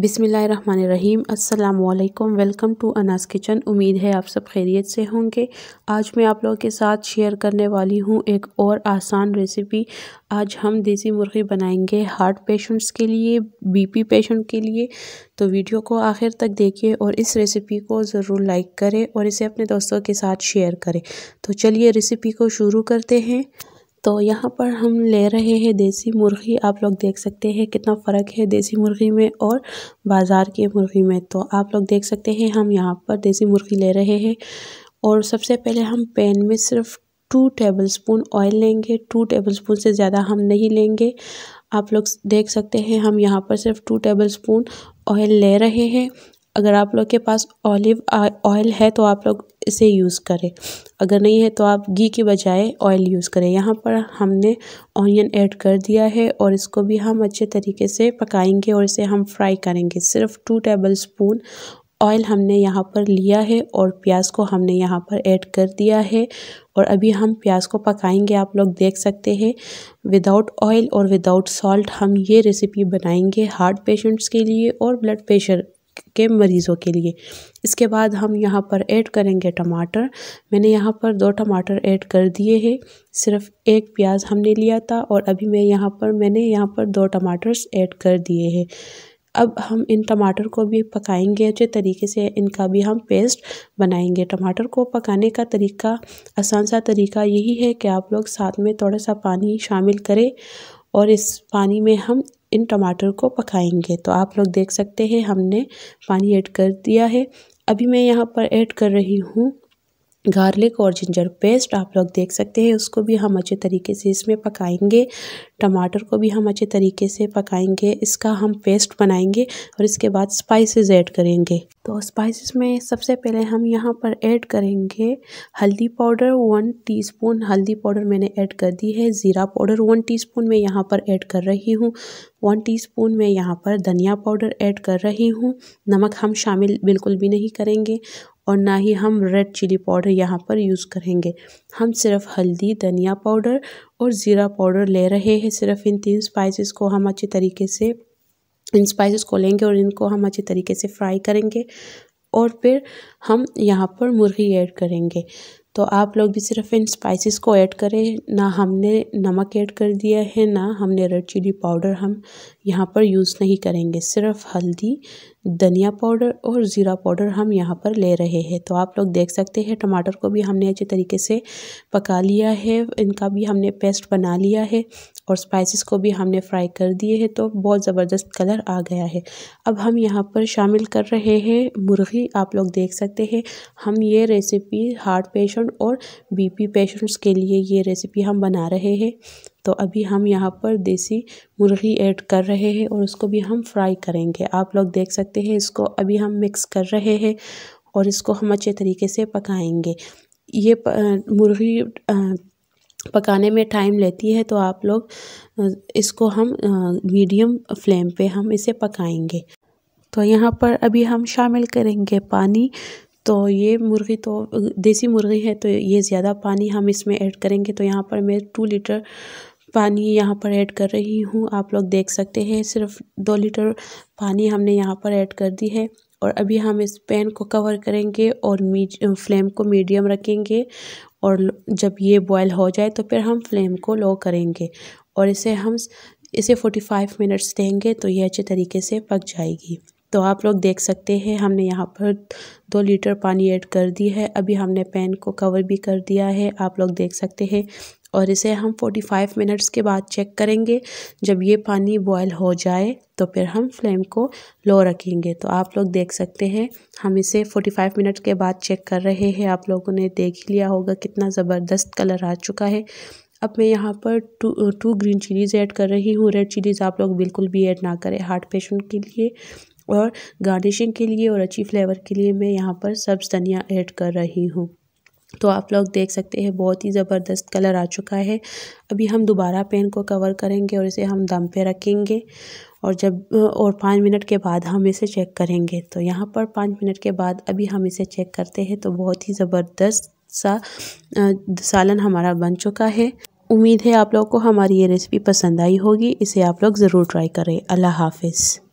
बिसमीम् welcome to Anas kitchen उम्मीद है आप सब खैरियत से होंगे आज मैं आप लोगों के साथ शेयर करने वाली हूँ एक और आसान रेसिपी आज हम देसी मुर्गी बनाएंगे हार्ट पेशेंट्स के लिए बीपी पेशेंट के लिए तो वीडियो को आखिर तक देखिए और इस रेसिपी को ज़रूर लाइक करें और इसे अपने दोस्तों के साथ शेयर करें तो चलिए रेसिपी को शुरू करते हैं तो यहाँ पर हम ले रहे हैं देसी मुर्गी आप लोग देख सकते हैं कितना फ़र्क है देसी मुर्गी में और बाज़ार की मुर्गी में तो आप लोग देख सकते हैं हम यहाँ पर देसी मुर्गी ले रहे हैं और सबसे पहले हम पैन में सिर्फ टू टेबल स्पून ऑयल लेंगे टू टेबल स्पून से ज़्यादा हम नहीं लेंगे आप लोग देख सकते हैं हम यहाँ पर सिर्फ टू टेबल स्पून ऑयल ले रहे हैं अगर आप लोग के पास ऑलिव ऑयल है तो आप लोग इसे यूज़ करें अगर नहीं है तो आप घी के बजाय ऑयल यूज़ करें यहाँ पर हमने ऑनियन ऐड कर दिया है और इसको भी हम अच्छे तरीके से पकाएंगे और इसे हम फ्राई करेंगे सिर्फ टू टेबल स्पून ऑयल हमने यहाँ पर लिया है और प्याज को हमने यहाँ पर ऐड कर दिया है और अभी हम प्याज को पकाएंगे आप लोग देख सकते हैं विदाउट ऑयल और विदाउट सॉल्ट हम ये रेसिपी बनाएंगे हार्ट पेशेंट्स के लिए और ब्लड प्रेशर के मरीज़ों के लिए इसके बाद हम यहाँ पर ऐड करेंगे टमाटर मैंने यहाँ पर दो टमाटर ऐड कर दिए हैं सिर्फ एक प्याज हमने लिया था और अभी मैं यहाँ पर मैंने यहाँ पर दो टमाटर्स ऐड कर दिए हैं अब हम इन टमाटर को भी पकाएंगे अच्छे तरीके से इनका भी हम पेस्ट बनाएंगे टमाटर को पकाने का तरीका आसान सा तरीका यही है कि आप लोग साथ में थोड़ा सा पानी शामिल करें और इस पानी में हम इन टमाटर को पकाएंगे तो आप लोग देख सकते हैं हमने पानी ऐड कर दिया है अभी मैं यहाँ पर ऐड कर रही हूँ गार्लिक और जिंजर पेस्ट आप लोग देख सकते हैं उसको भी हम अच्छे तरीके से इसमें पकाएंगे टमाटर को भी हम अच्छे तरीके से पकाएंगे इसका हम पेस्ट बनाएंगे और इसके बाद स्पाइसेस ऐड करेंगे तो स्पाइसेस में सबसे पहले हम यहाँ पर ऐड करेंगे हल्दी पाउडर वन टीस्पून हल्दी पाउडर मैंने ऐड कर दी है ज़ीरा पाउडर वन टीस्पून मैं यहाँ पर ऐड कर रही हूँ वन टीस्पून मैं यहाँ पर धनिया पाउडर ऐड कर रही हूँ नमक हम शामिल बिल्कुल भी नहीं करेंगे और ना ही हम रेड चिली पाउडर यहाँ पर यूज़ करेंगे हम सिर्फ हल्दी धनिया पाउडर और ज़ीरा पाउडर ले रहे हैं सिर्फ इन तीन स्पाइसिस को हम अच्छे तरीके से इन स्पाइसेस को लेंगे और इनको हम अच्छे तरीके से फ्राई करेंगे और फिर हम यहाँ पर मुर्गी ऐड करेंगे तो आप लोग भी सिर्फ इन स्पाइसेस को ऐड करें ना हमने नमक ऐड कर दिया है ना हमने रेड चिली पाउडर हम यहाँ पर यूज़ नहीं करेंगे सिर्फ हल्दी धनिया पाउडर और ज़ीरा पाउडर हम यहाँ पर ले रहे हैं तो आप लोग देख सकते हैं टमाटर को भी हमने अच्छे तरीके से पका लिया है इनका भी हमने पेस्ट बना लिया है और स्पाइसेस को भी हमने फ्राई कर दिए हैं तो बहुत ज़बरदस्त कलर आ गया है अब हम यहाँ पर शामिल कर रहे हैं मुर्गी आप लोग देख सकते हैं हम ये रेसिपी हार्ट पेशेंट पेशेंट और बीपी पेशेंट्स के लिए ये रेसिपी हम बना रहे हैं तो अभी हम यहाँ पर देसी मुर्गी ऐड कर रहे हैं और उसको भी हम फ्राई करेंगे आप लोग देख सकते हैं इसको अभी हम मिक्स कर रहे हैं और इसको हम अच्छे तरीके से पकाएंगे ये मुर्गी पकाने में टाइम लेती है तो आप लोग इसको हम मीडियम फ्लेम पे हम इसे पकाएंगे तो यहाँ पर अभी हम शामिल करेंगे पानी तो ये मुर्गी तो देसी मुर्गी है तो ये ज़्यादा पानी हम इसमें ऐड करेंगे तो यहाँ पर मैं टू लीटर पानी यहाँ पर ऐड कर रही हूँ आप लोग देख सकते हैं सिर्फ दो लीटर पानी हमने यहाँ पर ऐड कर दी है और अभी हम इस पैन को कवर करेंगे और फ्लेम को मीडियम रखेंगे और जब ये बॉयल हो जाए तो फिर हम फ्लेम को लो करेंगे और इसे हम इसे 45 मिनट्स देंगे तो ये अच्छे तरीके से पक जाएगी तो आप लोग देख सकते हैं हमने यहाँ पर दो लीटर पानी ऐड कर दी है अभी हमने पैन को कवर भी कर दिया है आप लोग देख सकते हैं और इसे हम 45 मिनट्स के बाद चेक करेंगे जब ये पानी बॉयल हो जाए तो फिर हम फ्लेम को लो रखेंगे तो आप लोग देख सकते हैं हम इसे 45 मिनट के बाद चेक कर रहे हैं आप लोगों ने देख ही लिया होगा कितना ज़बरदस्त कलर आ चुका है अब मैं यहाँ पर two two green chillies add कर रही हूँ रेड चिलीज़ आप लोग बिल्कुल भी ऐड ना करें हार्ट पेशेंट के लिए और गार्निशिंग के लिए और अच्छी फ्लेवर के लिए मैं यहाँ पर सब्ज़ धनिया ऐड कर रही हूँ तो आप लोग देख सकते हैं बहुत ही ज़बरदस्त कलर आ चुका है अभी हम दोबारा पेन को कवर करेंगे और इसे हम दम पे रखेंगे और जब और पाँच मिनट के बाद हम इसे चेक करेंगे तो यहाँ पर पाँच मिनट के बाद अभी हम इसे चेक करते हैं तो बहुत ही ज़बरदस्त सा सालन हमारा बन चुका है उम्मीद है आप लोग को हमारी ये रेसिपी पसंद आई होगी इसे आप लोग ज़रूर ट्राई करें अल्लाह हाफिज़